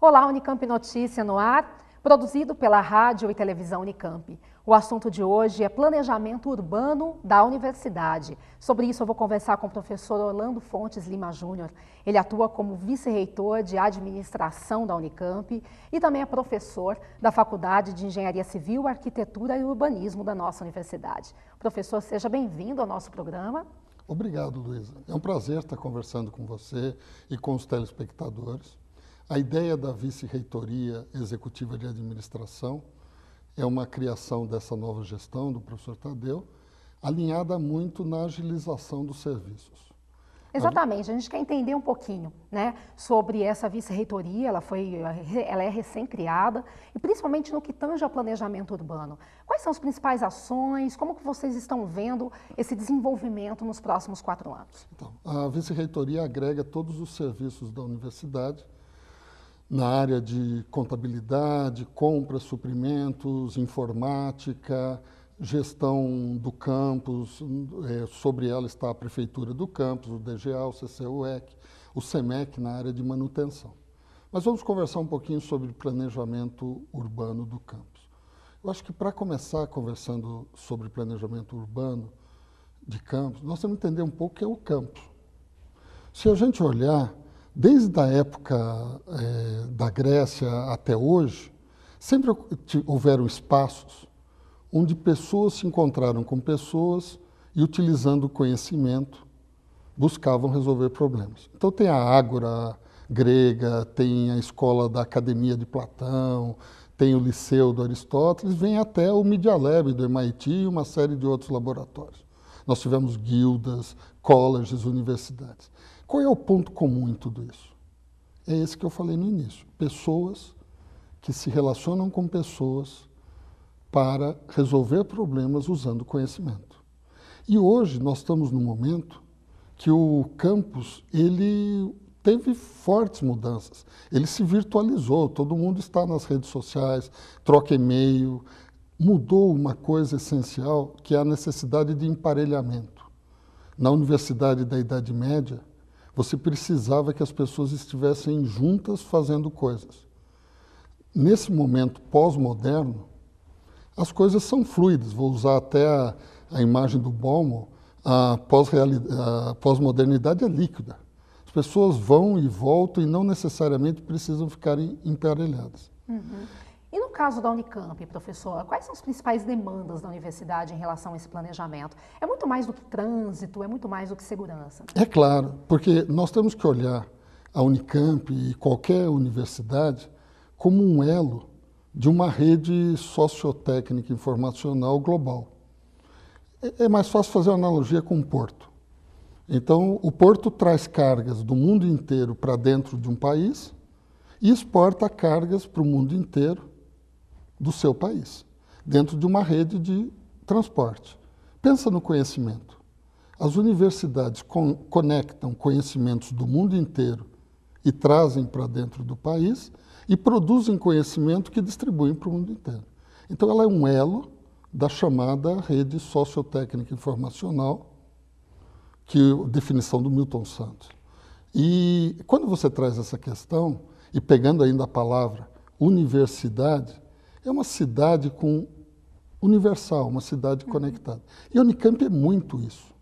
Olá, Unicamp Notícia no ar produzido pela Rádio e Televisão Unicamp. O assunto de hoje é planejamento urbano da universidade. Sobre isso, eu vou conversar com o professor Orlando Fontes Lima Júnior. Ele atua como vice-reitor de administração da Unicamp e também é professor da Faculdade de Engenharia Civil, Arquitetura e Urbanismo da nossa universidade. Professor, seja bem-vindo ao nosso programa. Obrigado, Luísa. É um prazer estar conversando com você e com os telespectadores. A ideia da vice-reitoria executiva de administração é uma criação dessa nova gestão do professor Tadeu, alinhada muito na agilização dos serviços. Exatamente, a gente quer entender um pouquinho né, sobre essa vice-reitoria, ela, foi, ela é recém-criada, e principalmente no que tange ao planejamento urbano. Quais são as principais ações, como que vocês estão vendo esse desenvolvimento nos próximos quatro anos? Então, a vice-reitoria agrega todos os serviços da universidade, na área de contabilidade, compra, suprimentos, informática, gestão do campus, é, sobre ela está a Prefeitura do Campus, o DGA, o CCUEC, o SEMEC na área de manutenção. Mas vamos conversar um pouquinho sobre planejamento urbano do campus. Eu acho que para começar conversando sobre planejamento urbano de campus, nós temos que entender um pouco o que é o campus. Se a gente olhar Desde a época é, da Grécia até hoje, sempre houveram espaços onde pessoas se encontraram com pessoas e, utilizando o conhecimento, buscavam resolver problemas. Então, tem a Ágora grega, tem a escola da Academia de Platão, tem o Liceu do Aristóteles, vem até o Media Lab do MIT e uma série de outros laboratórios. Nós tivemos guildas, colleges, universidades. Qual é o ponto comum em tudo isso? É esse que eu falei no início: pessoas que se relacionam com pessoas para resolver problemas usando conhecimento. E hoje nós estamos num momento que o campus ele teve fortes mudanças. Ele se virtualizou, todo mundo está nas redes sociais, troca e-mail, mudou uma coisa essencial, que é a necessidade de emparelhamento. Na universidade da Idade Média, você precisava que as pessoas estivessem juntas fazendo coisas. Nesse momento pós-moderno, as coisas são fluidas. Vou usar até a, a imagem do Bomo, a pós-modernidade pós é líquida. As pessoas vão e voltam e não necessariamente precisam ficar emparelhadas. Uhum. E no caso da Unicamp, professora, quais são as principais demandas da universidade em relação a esse planejamento? É muito mais do que trânsito, é muito mais do que segurança. É claro, porque nós temos que olhar a Unicamp e qualquer universidade como um elo de uma rede sociotécnica informacional global. É, é mais fácil fazer uma analogia com o porto. Então, o porto traz cargas do mundo inteiro para dentro de um país e exporta cargas para o mundo inteiro do seu país, dentro de uma rede de transporte. Pensa no conhecimento. As universidades con conectam conhecimentos do mundo inteiro e trazem para dentro do país e produzem conhecimento que distribuem para o mundo inteiro. Então, ela é um elo da chamada rede sociotécnica informacional, que é a definição do Milton Santos. E quando você traz essa questão, e pegando ainda a palavra universidade, é uma cidade com universal, uma cidade conectada. E a Unicamp é muito isso.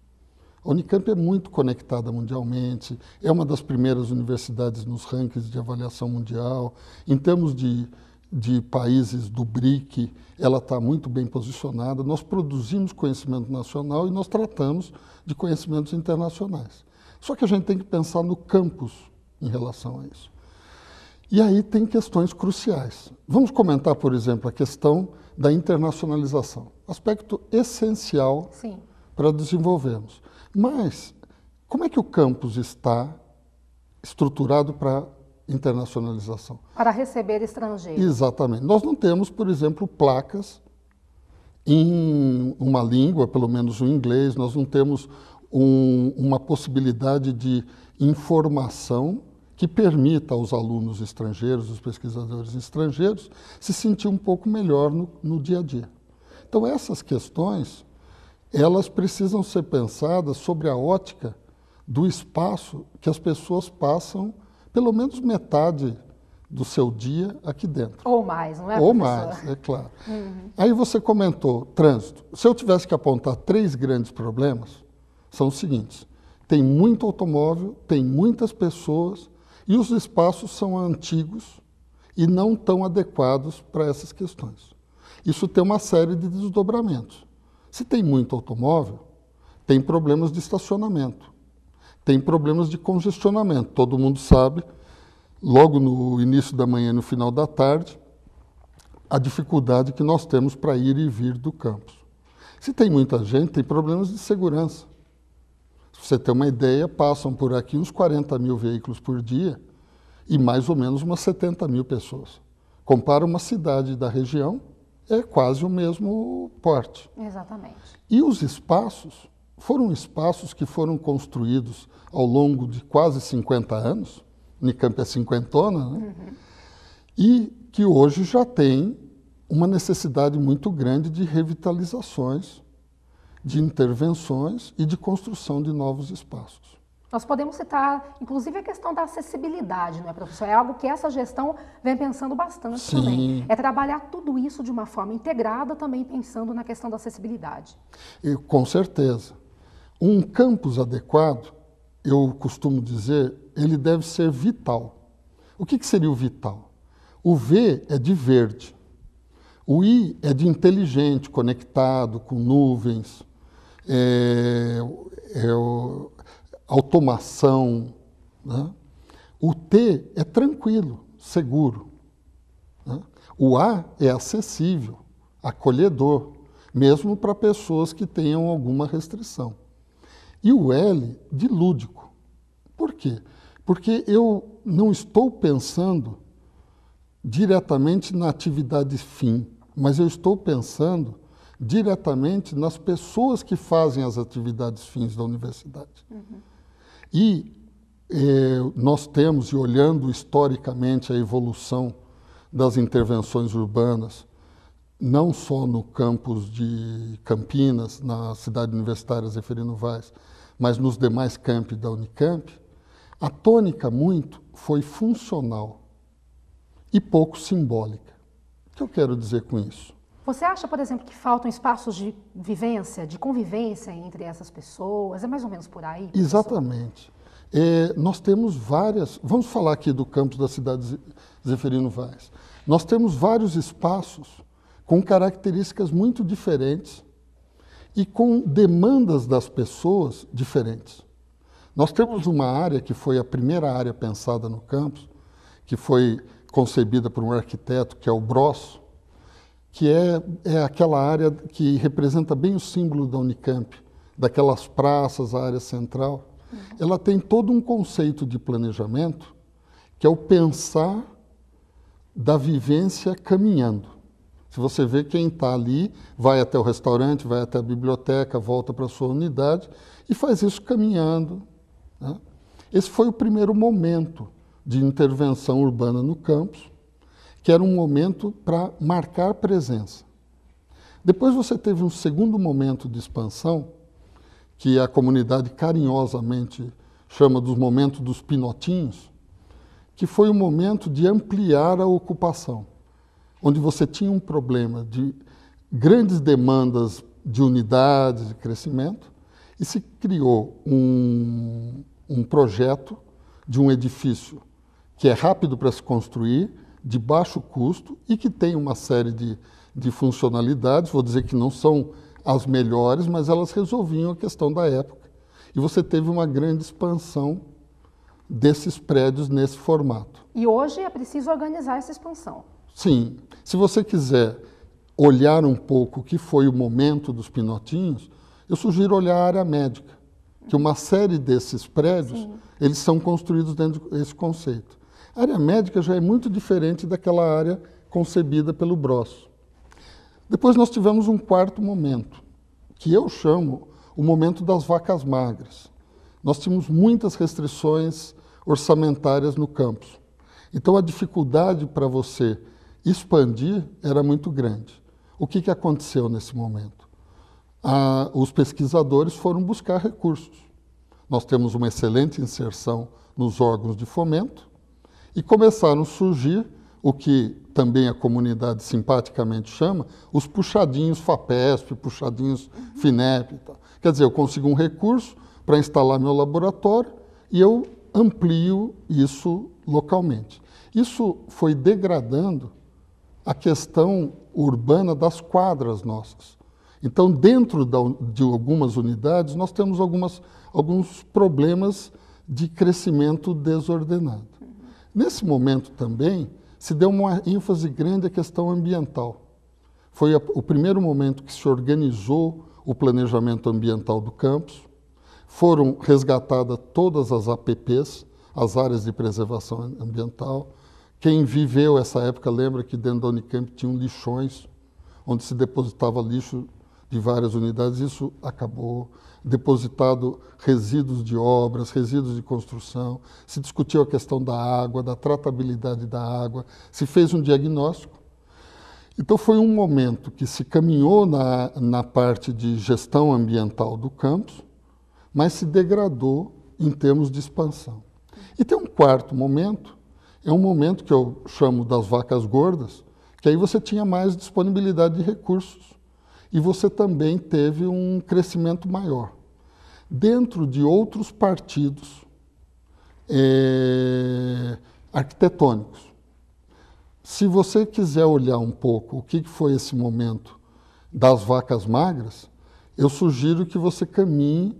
A Unicamp é muito conectada mundialmente, é uma das primeiras universidades nos rankings de avaliação mundial. Em termos de, de países do BRIC, ela está muito bem posicionada. Nós produzimos conhecimento nacional e nós tratamos de conhecimentos internacionais. Só que a gente tem que pensar no campus em relação a isso. E aí tem questões cruciais. Vamos comentar, por exemplo, a questão da internacionalização, aspecto essencial Sim. para desenvolvermos. Mas como é que o campus está estruturado para internacionalização? Para receber estrangeiros. Exatamente. Nós não temos, por exemplo, placas em uma língua, pelo menos o inglês, nós não temos um, uma possibilidade de informação que permita aos alunos estrangeiros, os pesquisadores estrangeiros, se sentir um pouco melhor no, no dia a dia. Então, essas questões, elas precisam ser pensadas sobre a ótica do espaço que as pessoas passam pelo menos metade do seu dia aqui dentro. Ou mais, não é? Ou professor? mais, é claro. Uhum. Aí você comentou trânsito. Se eu tivesse que apontar três grandes problemas, são os seguintes: tem muito automóvel, tem muitas pessoas e os espaços são antigos e não tão adequados para essas questões. Isso tem uma série de desdobramentos. Se tem muito automóvel, tem problemas de estacionamento, tem problemas de congestionamento. Todo mundo sabe, logo no início da manhã e no final da tarde, a dificuldade que nós temos para ir e vir do campus. Se tem muita gente, tem problemas de segurança você ter uma ideia, passam por aqui uns 40 mil veículos por dia e mais ou menos umas 70 mil pessoas. Compara uma cidade da região, é quase o mesmo porte. Exatamente. E os espaços foram espaços que foram construídos ao longo de quase 50 anos, Unicamp é cinquentona, né? Uhum. e que hoje já tem uma necessidade muito grande de revitalizações de intervenções e de construção de novos espaços. Nós podemos citar, inclusive, a questão da acessibilidade, não é, professor? É algo que essa gestão vem pensando bastante Sim. também. É trabalhar tudo isso de uma forma integrada, também pensando na questão da acessibilidade. E, com certeza. Um campus adequado, eu costumo dizer, ele deve ser vital. O que, que seria o vital? O V é de verde. O I é de inteligente, conectado com nuvens, é, é, é automação. Né? O T é tranquilo, seguro. Né? O A é acessível, acolhedor, mesmo para pessoas que tenham alguma restrição. E o L de lúdico. Por quê? Porque eu não estou pensando diretamente na atividade fim, mas eu estou pensando diretamente nas pessoas que fazem as atividades fins da universidade. Uhum. E eh, nós temos, e olhando historicamente a evolução das intervenções urbanas, não só no campus de Campinas, na cidade universitária Zeferino Vaz, mas nos demais campi da Unicamp, a tônica muito foi funcional e pouco simbólica. O que eu quero dizer com isso? Você acha, por exemplo, que faltam espaços de vivência, de convivência entre essas pessoas? É mais ou menos por aí? Professor? Exatamente. É, nós temos várias. Vamos falar aqui do campus da cidade Zeferino Vaz. Nós temos vários espaços com características muito diferentes e com demandas das pessoas diferentes. Nós temos uma área que foi a primeira área pensada no campus, que foi concebida por um arquiteto, que é o Brosso, que é, é aquela área que representa bem o símbolo da Unicamp, daquelas praças, a área central. Uhum. Ela tem todo um conceito de planejamento, que é o pensar da vivência caminhando. Se você vê quem está ali, vai até o restaurante, vai até a biblioteca, volta para a sua unidade e faz isso caminhando. Né? Esse foi o primeiro momento de intervenção urbana no campus, que era um momento para marcar presença. Depois você teve um segundo momento de expansão, que a comunidade carinhosamente chama dos momentos dos pinotinhos, que foi o momento de ampliar a ocupação, onde você tinha um problema de grandes demandas de unidades de crescimento e se criou um, um projeto de um edifício que é rápido para se construir, de baixo custo e que tem uma série de, de funcionalidades, vou dizer que não são as melhores, mas elas resolviam a questão da época. E você teve uma grande expansão desses prédios nesse formato. E hoje é preciso organizar essa expansão. Sim. Se você quiser olhar um pouco o que foi o momento dos pinotinhos, eu sugiro olhar a área médica, que uma série desses prédios, Sim. eles são construídos dentro desse conceito. A área médica já é muito diferente daquela área concebida pelo Bross. Depois nós tivemos um quarto momento, que eu chamo o momento das vacas magras. Nós tínhamos muitas restrições orçamentárias no campus. Então a dificuldade para você expandir era muito grande. O que, que aconteceu nesse momento? Ah, os pesquisadores foram buscar recursos. Nós temos uma excelente inserção nos órgãos de fomento, e começaram a surgir o que também a comunidade simpaticamente chama os puxadinhos FAPESP, puxadinhos FINEP. Quer dizer, eu consigo um recurso para instalar meu laboratório e eu amplio isso localmente. Isso foi degradando a questão urbana das quadras nossas. Então, dentro de algumas unidades, nós temos algumas, alguns problemas de crescimento desordenado. Nesse momento também se deu uma ênfase grande à questão ambiental. Foi a, o primeiro momento que se organizou o planejamento ambiental do campus, foram resgatadas todas as APPs, as áreas de preservação ambiental. Quem viveu essa época lembra que dentro da Unicamp tinham lixões, onde se depositava lixo de várias unidades, isso acabou depositado resíduos de obras, resíduos de construção, se discutiu a questão da água, da tratabilidade da água, se fez um diagnóstico. Então, foi um momento que se caminhou na, na parte de gestão ambiental do campus, mas se degradou em termos de expansão. E tem um quarto momento, é um momento que eu chamo das vacas gordas, que aí você tinha mais disponibilidade de recursos e você também teve um crescimento maior. Dentro de outros partidos é, arquitetônicos. Se você quiser olhar um pouco o que foi esse momento das vacas magras, eu sugiro que você caminhe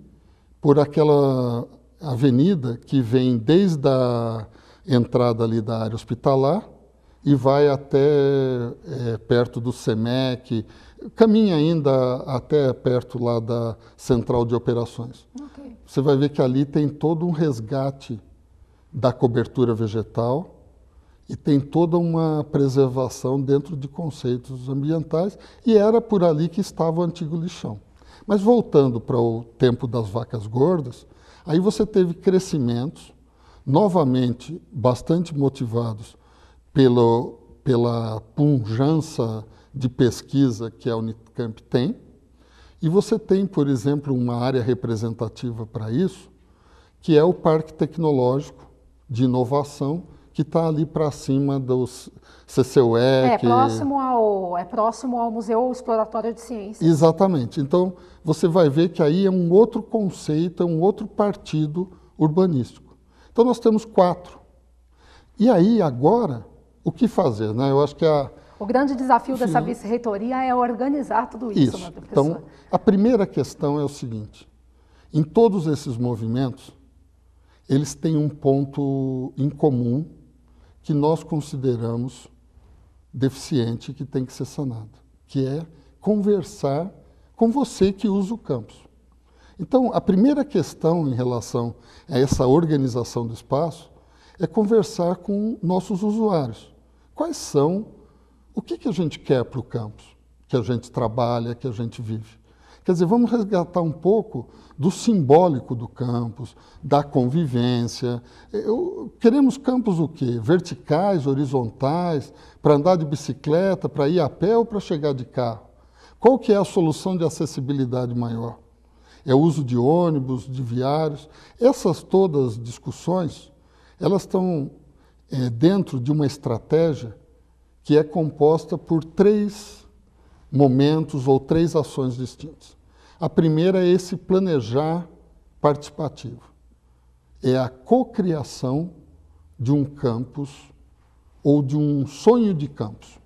por aquela avenida que vem desde a entrada ali da área hospitalar e vai até é, perto do SEMEC, caminha ainda até perto lá da central de operações. Okay. Você vai ver que ali tem todo um resgate da cobertura vegetal e tem toda uma preservação dentro de conceitos ambientais e era por ali que estava o antigo lixão. Mas voltando para o tempo das vacas gordas, aí você teve crescimentos novamente bastante motivados pelo, pela punjança de pesquisa que a Unicamp tem. E você tem, por exemplo, uma área representativa para isso, que é o Parque Tecnológico de Inovação, que está ali para cima dos CCUE. É, próximo ao, é próximo ao Museu Exploratório de Ciências. Exatamente. Então, você vai ver que aí é um outro conceito, é um outro partido urbanístico. Então, nós temos quatro. E aí, agora, o que fazer, né? Eu acho que a... O grande desafio Sim. dessa vice-reitoria é organizar tudo isso, isso. Né, então, a primeira questão é o seguinte, em todos esses movimentos, eles têm um ponto em comum que nós consideramos deficiente que tem que ser sanado, que é conversar com você que usa o campus. Então, a primeira questão em relação a essa organização do espaço é conversar com nossos usuários quais são, o que, que a gente quer para o campus, que a gente trabalha, que a gente vive. Quer dizer, vamos resgatar um pouco do simbólico do campus, da convivência. Eu, queremos campos o quê? Verticais, horizontais, para andar de bicicleta, para ir a pé ou para chegar de carro? Qual que é a solução de acessibilidade maior? É o uso de ônibus, de viários? Essas todas discussões, elas estão é, dentro de uma estratégia que é composta por três momentos ou três ações distintas. A primeira é esse planejar participativo. É a cocriação de um campus ou de um sonho de campus,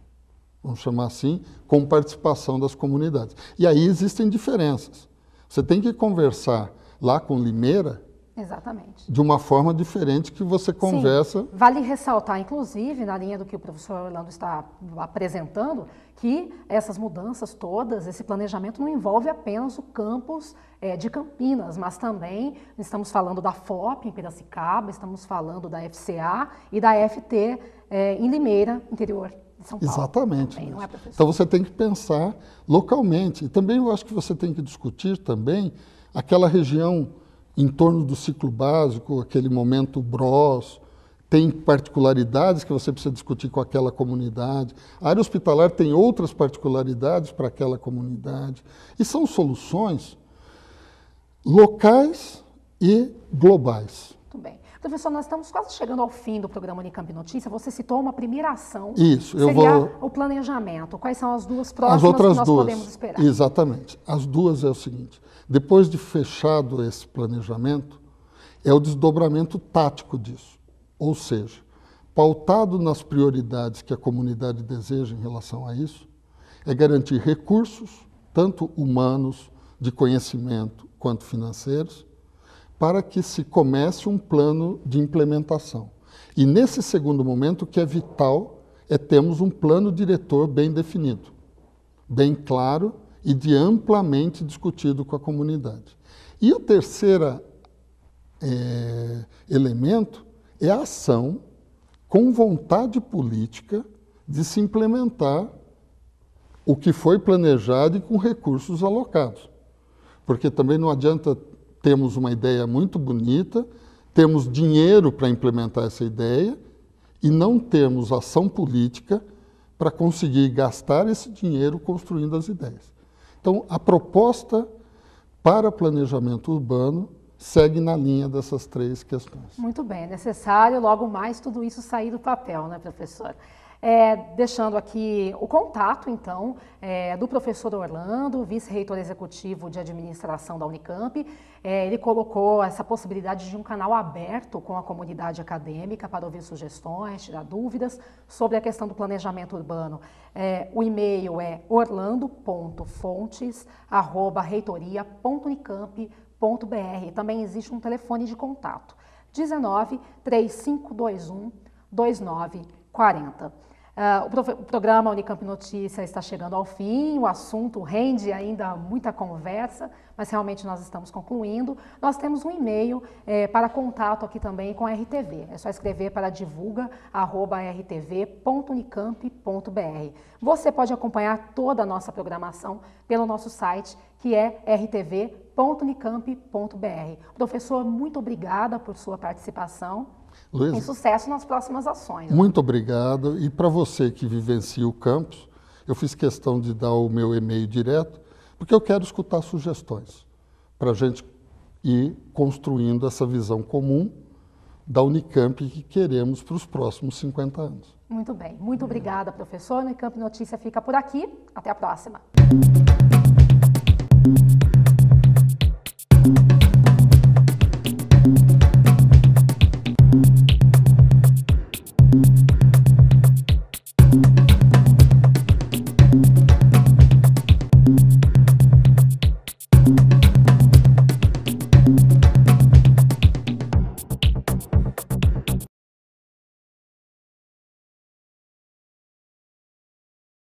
vamos chamar assim, com participação das comunidades. E aí existem diferenças. Você tem que conversar lá com Limeira Exatamente. De uma forma diferente que você conversa. Sim. Vale ressaltar, inclusive, na linha do que o professor Orlando está apresentando, que essas mudanças todas, esse planejamento não envolve apenas o campus é, de Campinas, mas também estamos falando da FOP em Piracicaba, estamos falando da FCA e da FT é, em Limeira, interior. de São Paulo. Exatamente. Também, é, então você tem que pensar localmente. E também eu acho que você tem que discutir também aquela região em torno do ciclo básico, aquele momento BROS, tem particularidades que você precisa discutir com aquela comunidade. A área hospitalar tem outras particularidades para aquela comunidade. E são soluções locais e globais. Muito bem. Então, pessoal, nós estamos quase chegando ao fim do programa Unicamp Notícia. Você citou uma primeira ação. Isso, eu vou... o planejamento. Quais são as duas próximas as outras que nós duas. podemos esperar? Exatamente. As duas é o seguinte. Depois de fechado esse planejamento, é o desdobramento tático disso. Ou seja, pautado nas prioridades que a comunidade deseja em relação a isso, é garantir recursos, tanto humanos, de conhecimento, quanto financeiros, para que se comece um plano de implementação. E nesse segundo momento, o que é vital é termos um plano diretor bem definido, bem claro e de amplamente discutido com a comunidade. E o terceiro é, elemento é a ação com vontade política de se implementar o que foi planejado e com recursos alocados. Porque também não adianta temos uma ideia muito bonita, temos dinheiro para implementar essa ideia e não temos ação política para conseguir gastar esse dinheiro construindo as ideias. Então, a proposta para planejamento urbano segue na linha dessas três questões. Muito bem, é necessário logo mais tudo isso sair do papel, né, professora? É, deixando aqui o contato, então, é, do professor Orlando, vice-reitor executivo de administração da Unicamp. É, ele colocou essa possibilidade de um canal aberto com a comunidade acadêmica para ouvir sugestões, tirar dúvidas sobre a questão do planejamento urbano. É, o e-mail é orlando.fontes.reitoria.unicamp.br. Também existe um telefone de contato, 19 3521 2940. Uh, o, pro o, programa Unicamp Notícia está chegando ao fim, o assunto rende ainda muita conversa, mas realmente nós estamos concluindo. Nós temos um e-mail eh, para contato aqui também com a RTV. É só escrever para divulga.rtv.unicamp.br. Você pode acompanhar toda a nossa programação pelo nosso site, que é rtv.unicamp.br. Professor, muito obrigada por sua participação. Luiz, e sucesso nas próximas ações. Muito obrigado. E para você que vivencia o campus, eu fiz questão de dar o meu e-mail direto, porque eu quero escutar sugestões para a gente ir construindo essa visão comum da Unicamp que queremos para os próximos 50 anos. Muito bem. Muito obrigada, professor. Unicamp Notícia fica por aqui. Até a próxima.